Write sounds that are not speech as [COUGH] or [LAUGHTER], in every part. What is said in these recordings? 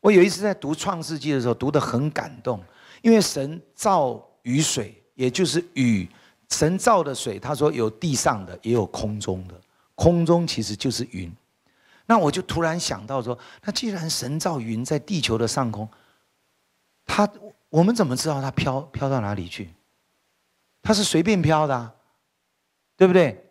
我有一次在读《创世纪》的时候，读的很感动，因为神造雨水，也就是雨，神造的水。他说有地上的，也有空中的，空中其实就是云。那我就突然想到说，那既然神造云在地球的上空，他我们怎么知道它飘飘到哪里去？它是随便飘的，对不对？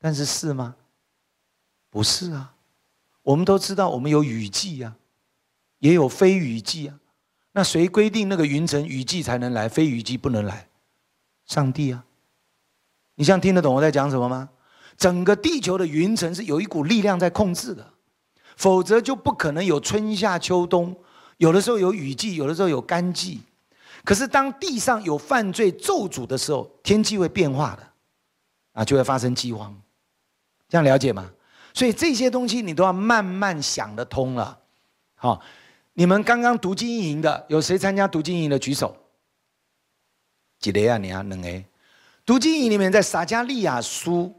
但是是吗？不是啊，我们都知道我们有雨季呀。也有非雨季啊，那谁规定那个云层雨季才能来，非雨季不能来？上帝啊，你像听得懂我在讲什么吗？整个地球的云层是有一股力量在控制的，否则就不可能有春夏秋冬，有的时候有雨季，有的时候有干季。可是当地上有犯罪咒诅的时候，天气会变化的啊，就会发生饥荒。这样了解吗？所以这些东西你都要慢慢想得通了，好。你们刚刚读经营的，有谁参加读经营的？举手。几个呀？你啊，两个。读经营里面，在撒加利亚书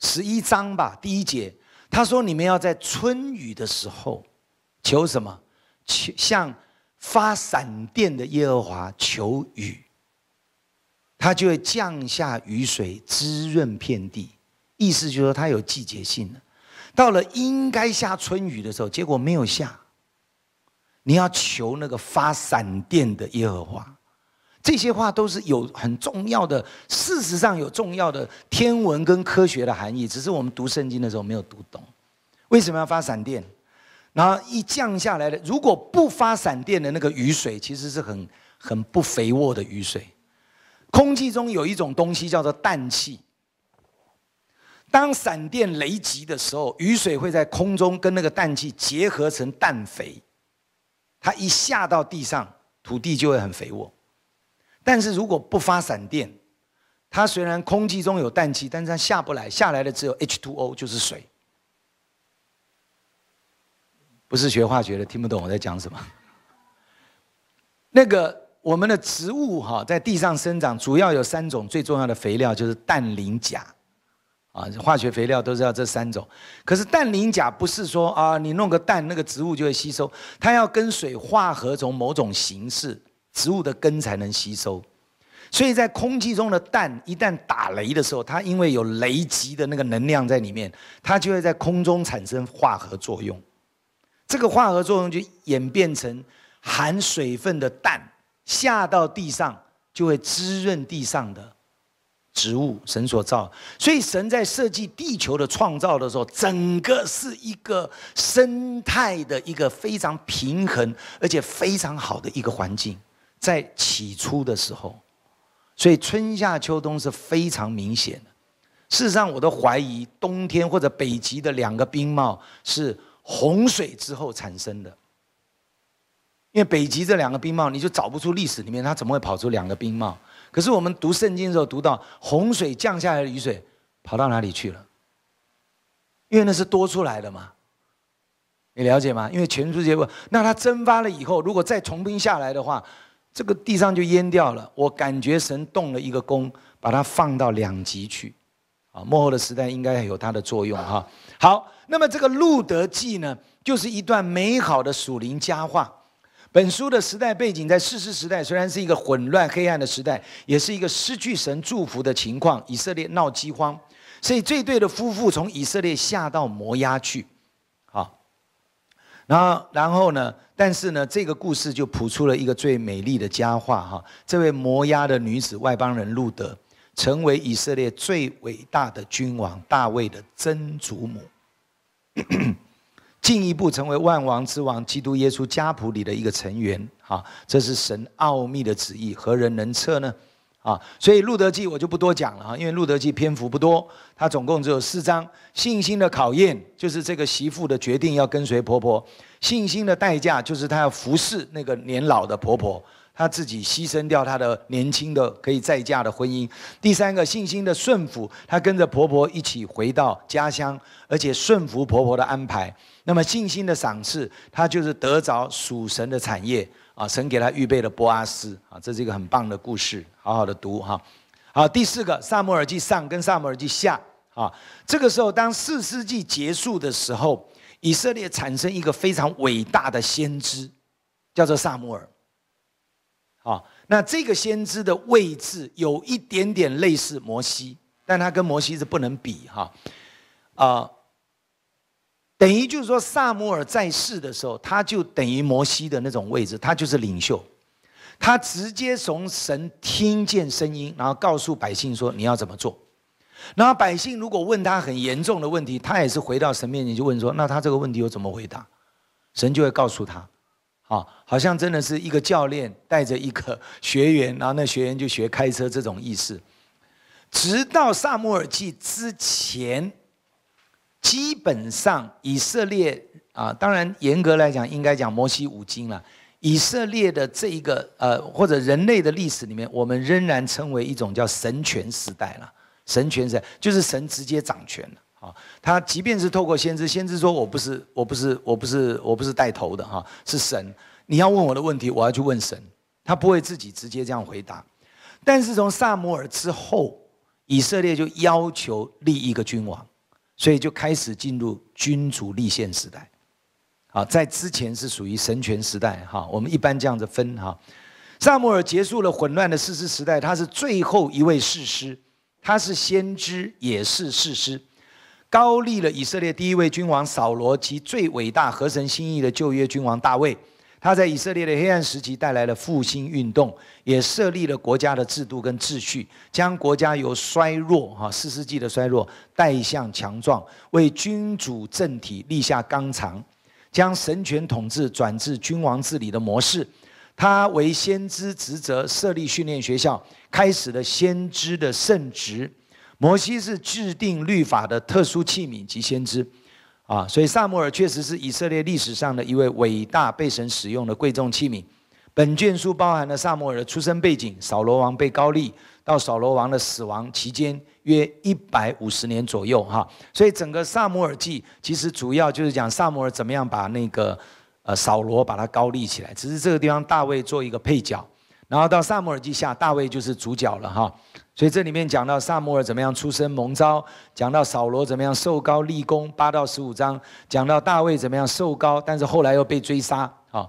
十一章吧，第一节，他说：“你们要在春雨的时候，求什么？求向发闪电的耶和华求雨，他就会降下雨水，滋润遍地。意思就是说，他有季节性的。到了应该下春雨的时候，结果没有下。”你要求那个发闪电的耶和华，这些话都是有很重要的，事实上有重要的天文跟科学的含义。只是我们读圣经的时候没有读懂，为什么要发闪电？然后一降下来的，如果不发闪电的那个雨水，其实是很很不肥沃的雨水。空气中有一种东西叫做氮气，当闪电雷击的时候，雨水会在空中跟那个氮气结合成氮肥。它一下到地上，土地就会很肥沃。但是如果不发闪电，它虽然空气中有氮气，但是它下不来，下来的只有 H2O，就是水。不是学化学的听不懂我在讲什么。那个我们的植物哈，在地上生长，主要有三种最重要的肥料就是氮磷钾。啊，化学肥料都是要这三种，可是氮磷钾不是说啊，你弄个氮，那个植物就会吸收，它要跟水化合成某种形式，植物的根才能吸收。所以在空气中的氮，一旦打雷的时候，它因为有雷击的那个能量在里面，它就会在空中产生化合作用，这个化合作用就演变成含水分的氮下到地上，就会滋润地上的。植物神所造，所以神在设计地球的创造的时候，整个是一个生态的一个非常平衡，而且非常好的一个环境，在起初的时候，所以春夏秋冬是非常明显的。事实上，我都怀疑冬天或者北极的两个冰帽是洪水之后产生的，因为北极这两个冰帽，你就找不出历史里面它怎么会跑出两个冰帽。可是我们读圣经的时候，读到洪水降下来的雨水跑到哪里去了？因为那是多出来的嘛，你了解吗？因为全世结问，那它蒸发了以后，如果再重冰下来的话，这个地上就淹掉了。我感觉神动了一个工，把它放到两极去，啊，幕后的时代应该有它的作用哈。好，那么这个《路德记》呢，就是一段美好的属灵佳话。本书的时代背景在世世时代，虽然是一个混乱黑暗的时代，也是一个失去神祝福的情况。以色列闹饥荒，所以这对的夫妇从以色列下到摩押去，好，然后然后呢？但是呢，这个故事就谱出了一个最美丽的佳话哈。这位摩押的女子外邦人路德，成为以色列最伟大的君王大卫的曾祖母。[COUGHS] 进一步成为万王之王，基督耶稣家谱里的一个成员啊！这是神奥秘的旨意，何人能测呢？啊！所以《路德记》我就不多讲了啊，因为《路德记》篇幅不多，它总共只有四章。信心的考验就是这个媳妇的决定要跟随婆婆；信心的代价就是她要服侍那个年老的婆婆。他自己牺牲掉他的年轻的可以再嫁的婚姻。第三个，信心的顺服，他跟着婆婆一起回到家乡，而且顺服婆婆的安排。那么信心的赏赐，他就是得着属神的产业啊！神给他预备了波阿斯啊！这是一个很棒的故事，好好的读哈。好，第四个，萨母尔记上跟萨母尔记下啊。这个时候，当四世纪结束的时候，以色列产生一个非常伟大的先知，叫做萨母尔。啊，那这个先知的位置有一点点类似摩西，但他跟摩西是不能比哈，啊，等于就是说，萨摩尔在世的时候，他就等于摩西的那种位置，他就是领袖，他直接从神听见声音，然后告诉百姓说你要怎么做，然后百姓如果问他很严重的问题，他也是回到神面前就问说，那他这个问题我怎么回答？神就会告诉他。啊，好像真的是一个教练带着一个学员，然后那学员就学开车这种意思。直到萨母尔记之前，基本上以色列啊，当然严格来讲应该讲摩西五经了。以色列的这一个呃，或者人类的历史里面，我们仍然称为一种叫神权时代了。神权时代就是神直接掌权了。他即便是透过先知，先知说我不是，我不是，我不是，我不是带头的哈，是神。你要问我的问题，我要去问神。他不会自己直接这样回答。但是从萨摩尔之后，以色列就要求立一个君王，所以就开始进入君主立宪时代。啊，在之前是属于神权时代哈，我们一般这样子分哈。萨摩尔结束了混乱的士师时代，他是最后一位士师，他是先知也是士师。高立了以色列第一位君王扫罗及最伟大合神心意的旧约君王大卫。他在以色列的黑暗时期带来了复兴运动，也设立了国家的制度跟秩序，将国家由衰弱哈四世纪的衰弱带向强壮，为君主政体立下纲常，将神权统治转至君王治理的模式。他为先知职责设立训练学校，开始了先知的圣职。摩西是制定律法的特殊器皿及先知，啊，所以萨摩尔确实是以色列历史上的一位伟大被神使用的贵重器皿。本卷书包含了萨摩尔的出生背景，扫罗王被高立到扫罗王的死亡期间约一百五十年左右，哈。所以整个萨摩尔记其实主要就是讲萨摩尔怎么样把那个呃扫罗把他高立起来，只是这个地方大卫做一个配角，然后到萨摩尔记下，大卫就是主角了，哈。所以这里面讲到萨摩尔怎么样出生蒙召，讲到扫罗怎么样寿高立功，八到十五章讲到大卫怎么样寿高，但是后来又被追杀啊。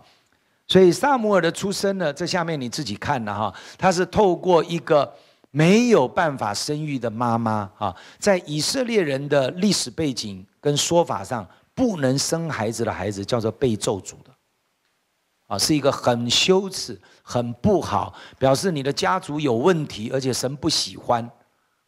所以萨摩尔的出生呢，这下面你自己看了哈，他是透过一个没有办法生育的妈妈啊，在以色列人的历史背景跟说法上，不能生孩子的孩子叫做被咒诅的。啊，是一个很羞耻、很不好，表示你的家族有问题，而且神不喜欢。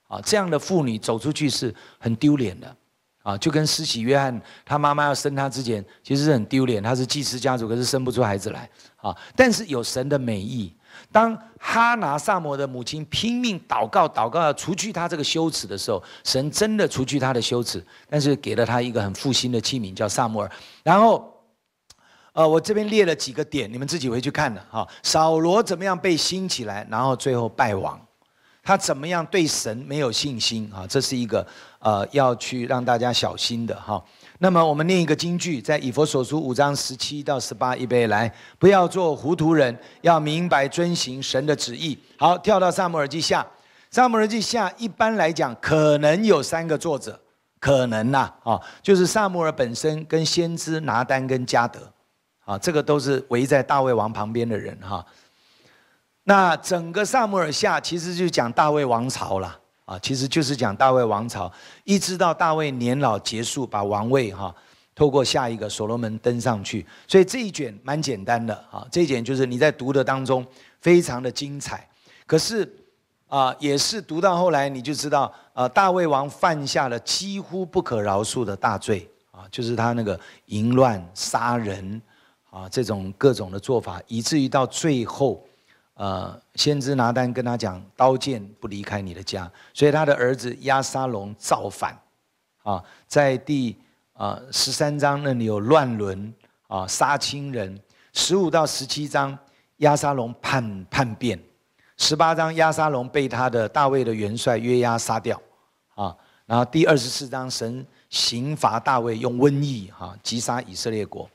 啊，这样的妇女走出去是很丢脸的。啊，就跟施洗约翰他妈妈要生他之前，其实是很丢脸。他是祭司家族，可是生不出孩子来。啊，但是有神的美意，当哈拿撒摩的母亲拼命祷告、祷告要除去他这个羞耻的时候，神真的除去他的羞耻，但是给了他一个很复兴的器皿，叫萨摩尔。然后。呃，我这边列了几个点，你们自己回去看哈。扫罗怎么样被兴起来，然后最后败亡，他怎么样对神没有信心啊？这是一个呃要去让大家小心的哈。那么我们念一个京句，在以佛所书五章十七到十八，预备来，不要做糊涂人，要明白遵行神的旨意。好，跳到萨穆尔记下，萨穆尔记下一般来讲可能有三个作者，可能呐啊，就是萨穆尔本身跟先知拿丹跟加德。啊，这个都是围在大卫王旁边的人哈。那整个萨姆尔下其实就讲大卫王朝了啊，其实就是讲大卫王朝，一直到大卫年老结束，把王位哈透过下一个所罗门登上去。所以这一卷蛮简单的啊，这一卷就是你在读的当中非常的精彩。可是啊，也是读到后来你就知道啊，大卫王犯下了几乎不可饶恕的大罪啊，就是他那个淫乱杀人。啊，这种各种的做法，以至于到最后，呃，先知拿丹跟他讲，刀剑不离开你的家，所以他的儿子亚沙龙造反，啊，在第啊十三章那里有乱伦啊，杀亲人，十五到十七章，亚沙龙叛叛变，十八章，亚沙龙被他的大卫的元帅约押杀掉，啊，然后第二十四章，神刑罚大卫，用瘟疫哈，击杀以色列国。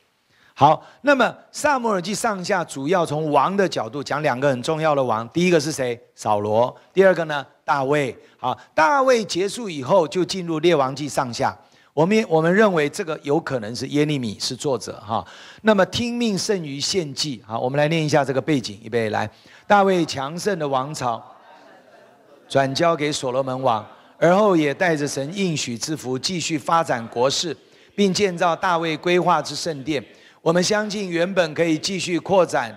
好，那么《萨摩尔记上下》主要从王的角度讲两个很重要的王，第一个是谁？扫罗。第二个呢？大卫。好，大卫结束以后就进入列王记上下。我们我们认为这个有可能是耶利米是作者哈。那么听命胜于献祭。好，我们来念一下这个背景，预备来。大卫强盛的王朝，转交给所罗门王，而后也带着神应许之福，继续发展国事，并建造大卫规划之圣殿。我们相信，原本可以继续扩展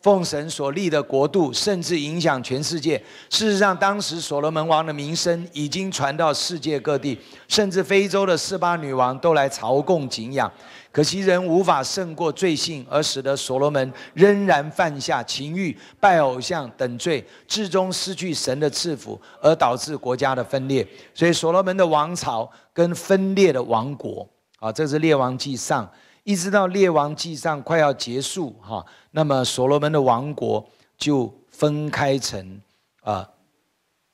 奉神所立的国度，甚至影响全世界。事实上，当时所罗门王的名声已经传到世界各地，甚至非洲的四八女王都来朝贡敬仰。可惜人无法胜过罪性，而使得所罗门仍然犯下情欲、拜偶像等罪，最终失去神的赐福，而导致国家的分裂。所以，所罗门的王朝跟分裂的王国，啊，这是列王记上。一直到列王纪上快要结束，哈，那么所罗门的王国就分开成，啊，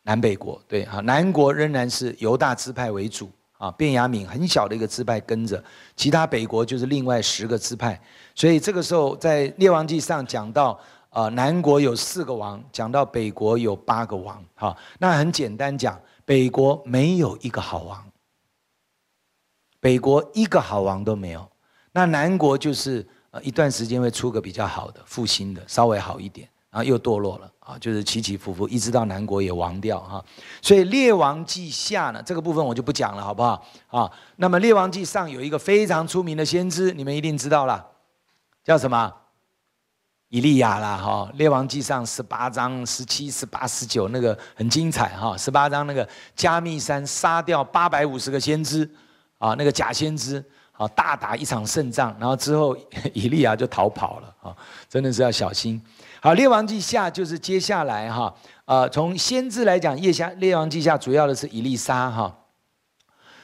南北国，对哈，南国仍然是犹大支派为主，啊，便雅敏很小的一个支派跟着，其他北国就是另外十个支派，所以这个时候在列王纪上讲到，啊，南国有四个王，讲到北国有八个王，哈，那很简单讲，北国没有一个好王，北国一个好王都没有。那南国就是呃一段时间会出个比较好的复兴的稍微好一点，然后又堕落了啊，就是起起伏伏，一直到南国也亡掉哈。所以《列王记下》呢，这个部分我就不讲了，好不好？啊，那么《列王记上》有一个非常出名的先知，你们一定知道了，叫什么？以利亚啦哈，《列王记上》十八章、十七、十八、十九那个很精彩哈，十八章那个加密山杀掉八百五十个先知啊，那个假先知。啊，大打一场胜仗，然后之后 [LAUGHS] 以利亚就逃跑了啊！真的是要小心。好，列王记下就是接下来哈，呃，从先知来讲，夜下列王记下主要的是以利沙哈。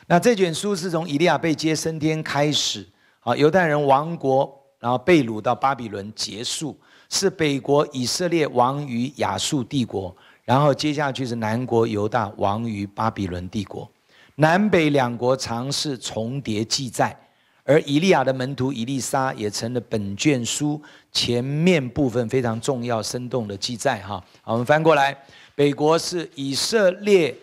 那这卷书是从以利亚被接升天开始，啊，犹太人亡国，然后被掳到巴比伦结束，是北国以色列亡于亚述帝国，然后接下去是南国犹大亡于巴比伦帝国，南北两国尝试重叠记载。而以利亚的门徒以利沙，也成了本卷书前面部分非常重要、生动的记载。哈，好，我们翻过来，北国是以色列，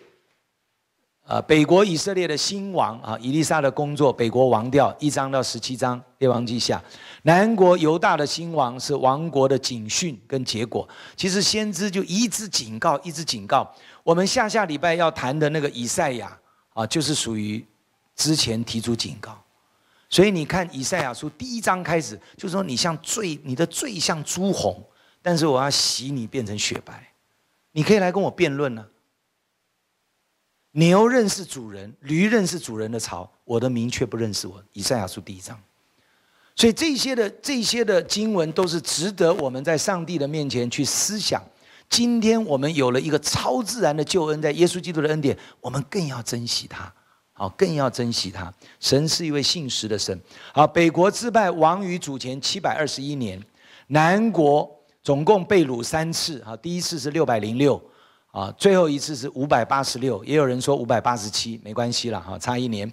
呃，北国以色列的新王啊，以利沙的工作，北国王调一章到十七章，列王记下。南国犹大的新王是王国的警讯跟结果。其实先知就一直警告，一直警告。我们下下礼拜要谈的那个以赛亚啊，就是属于之前提出警告。所以你看，以赛亚书第一章开始就说：“你像最你的最像朱红，但是我要洗你变成雪白。”你可以来跟我辩论呢。牛认识主人，驴认识主人的槽，我的名却不认识我。以赛亚书第一章。所以这些的这些的经文都是值得我们在上帝的面前去思想。今天我们有了一个超自然的救恩，在耶稣基督的恩典，我们更要珍惜它。好，更要珍惜他。神是一位信实的神。好，北国之败亡于主前七百二十一年，南国总共被掳三次。好，第一次是六百零六，啊，最后一次是五百八十六，也有人说五百八十七，没关系了，哈，差一年。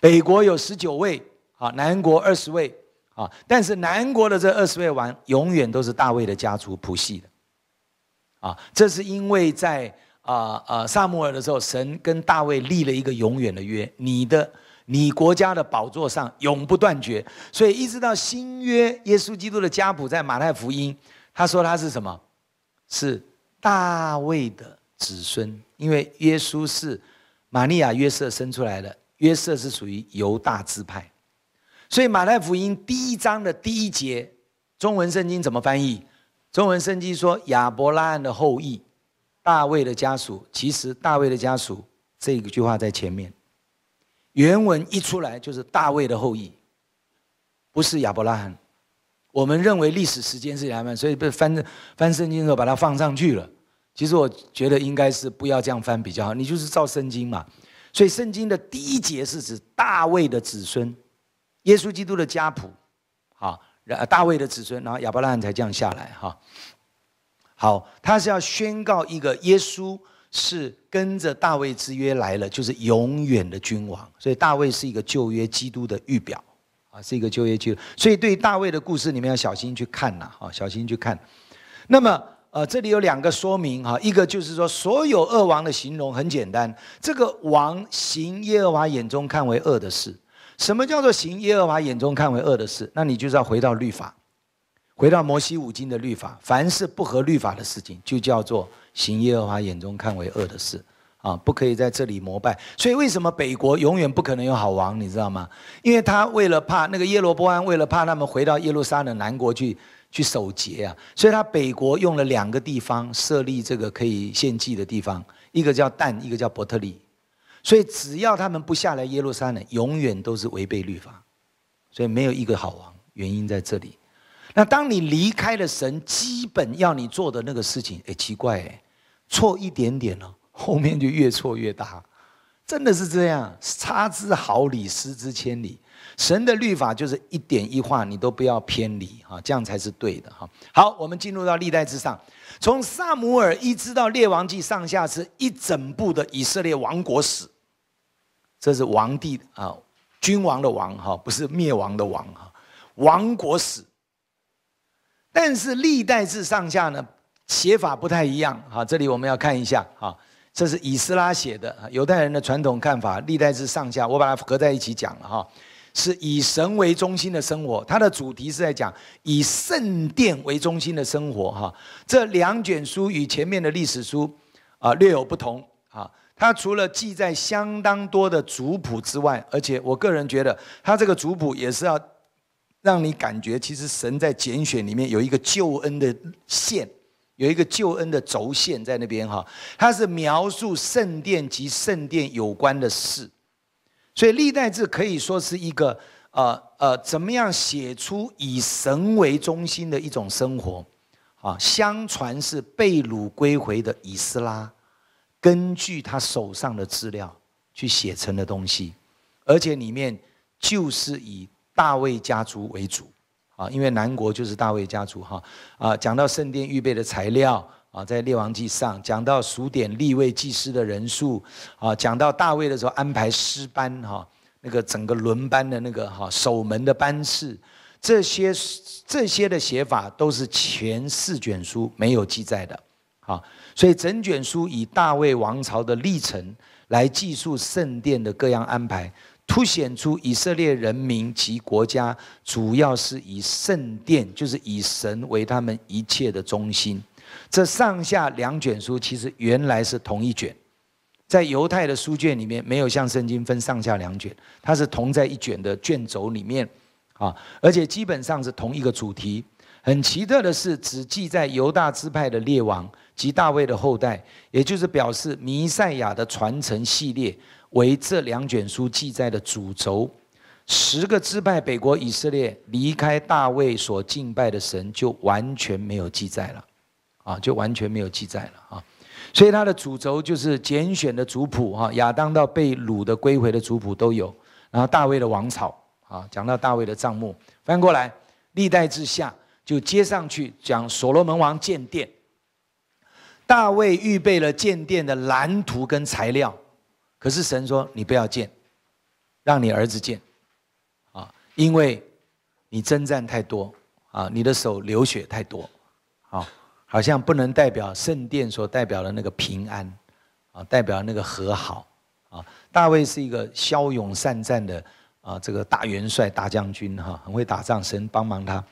北国有十九位，好，南国二十位，啊，但是南国的这二十位王永远都是大卫的家族谱系的，啊，这是因为在。啊啊！萨母尔的时候，神跟大卫立了一个永远的约，你的你国家的宝座上永不断绝。所以一直到新约，耶稣基督的家谱在马太福音，他说他是什么？是大卫的子孙，因为耶稣是玛利亚约瑟生出来的，约瑟是属于犹大支派。所以马太福音第一章的第一节，中文圣经怎么翻译？中文圣经说亚伯拉罕的后裔。大卫的家属，其实大卫的家属这一句话在前面，原文一出来就是大卫的后裔，不是亚伯拉罕。我们认为历史时间是亚伯拉罕，所以翻翻圣经的时候把它放上去了。其实我觉得应该是不要这样翻比较好。你就是照圣经嘛，所以圣经的第一节是指大卫的子孙，耶稣基督的家谱，好，大卫的子孙，然后亚伯拉罕才这样下来，哈。好，他是要宣告一个耶稣是跟着大卫之约来了，就是永远的君王。所以大卫是一个旧约基督的预表，啊，是一个旧约基督。所以对大卫的故事，你们要小心去看呐，啊，小心去看。那么，呃，这里有两个说明，哈，一个就是说，所有恶王的形容很简单，这个王行耶和华眼中看为恶的事。什么叫做行耶和华眼中看为恶的事？那你就是要回到律法。回到摩西五经的律法，凡是不合律法的事情，就叫做行耶和华眼中看为恶的事啊！不可以在这里膜拜。所以为什么北国永远不可能有好王？你知道吗？因为他为了怕那个耶罗波安，为了怕他们回到耶路撒冷南国去去守节啊，所以他北国用了两个地方设立这个可以献祭的地方，一个叫但，一个叫伯特利。所以只要他们不下来耶路撒冷，永远都是违背律法，所以没有一个好王。原因在这里。那当你离开了神，基本要你做的那个事情，哎，奇怪，哎，错一点点了，[LAUGHS] 后面就越错越大，真的是这样，差之毫厘，失之千里。神的律法就是一点一画，你都不要偏离啊，这样才是对的哈。好，我们进入到历代之上，从萨姆尔一直到列王记上下，是一整部的以色列王国史。这是王帝啊，君王的王哈，不是灭亡的王哈，王国史。但是历代志上下呢，写法不太一样啊。这里我们要看一下啊，这是以斯拉写的犹太人的传统看法。历代志上下，我把它合在一起讲了哈，是以神为中心的生活，它的主题是在讲以圣殿为中心的生活哈。这两卷书与前面的历史书啊略有不同啊。它除了记载相当多的族谱之外，而且我个人觉得它这个族谱也是要。让你感觉，其实神在拣选里面有一个救恩的线，有一个救恩的轴线在那边哈。它是描述圣殿及圣殿有关的事，所以历代志可以说是一个呃呃，怎么样写出以神为中心的一种生活啊？相传是被掳归回的以斯拉，根据他手上的资料去写成的东西，而且里面就是以。大卫家族为主，啊，因为南国就是大卫家族哈，啊，讲到圣殿预备的材料啊，在列王记上讲到数点立位祭司的人数啊，讲到大卫的时候安排师班哈，那个整个轮班的那个哈守门的班次，这些这些的写法都是前四卷书没有记载的，啊，所以整卷书以大卫王朝的历程来记述圣殿的各样安排。凸显出以色列人民及国家，主要是以圣殿，就是以神为他们一切的中心。这上下两卷书其实原来是同一卷，在犹太的书卷里面，没有像圣经分上下两卷，它是同在一卷的卷轴里面啊。而且基本上是同一个主题。很奇特的是，只记在犹大支派的列王及大卫的后代，也就是表示弥赛亚的传承系列。为这两卷书记载的主轴，十个支派北国以色列离开大卫所敬拜的神就完全没有记载了，啊，就完全没有记载了啊！所以他的主轴就是拣选的族谱哈，亚当到被掳的归回的族谱都有，然后大卫的王朝啊，讲到大卫的账目，翻过来历代之下就接上去讲所罗门王建殿，大卫预备了建殿的蓝图跟材料。可是神说：“你不要见，让你儿子见，啊，因为你征战太多啊，你的手流血太多，啊，好像不能代表圣殿所代表的那个平安，啊，代表那个和好，啊，大卫是一个骁勇善战的啊，这个大元帅、大将军哈，很会打仗，神帮忙他。”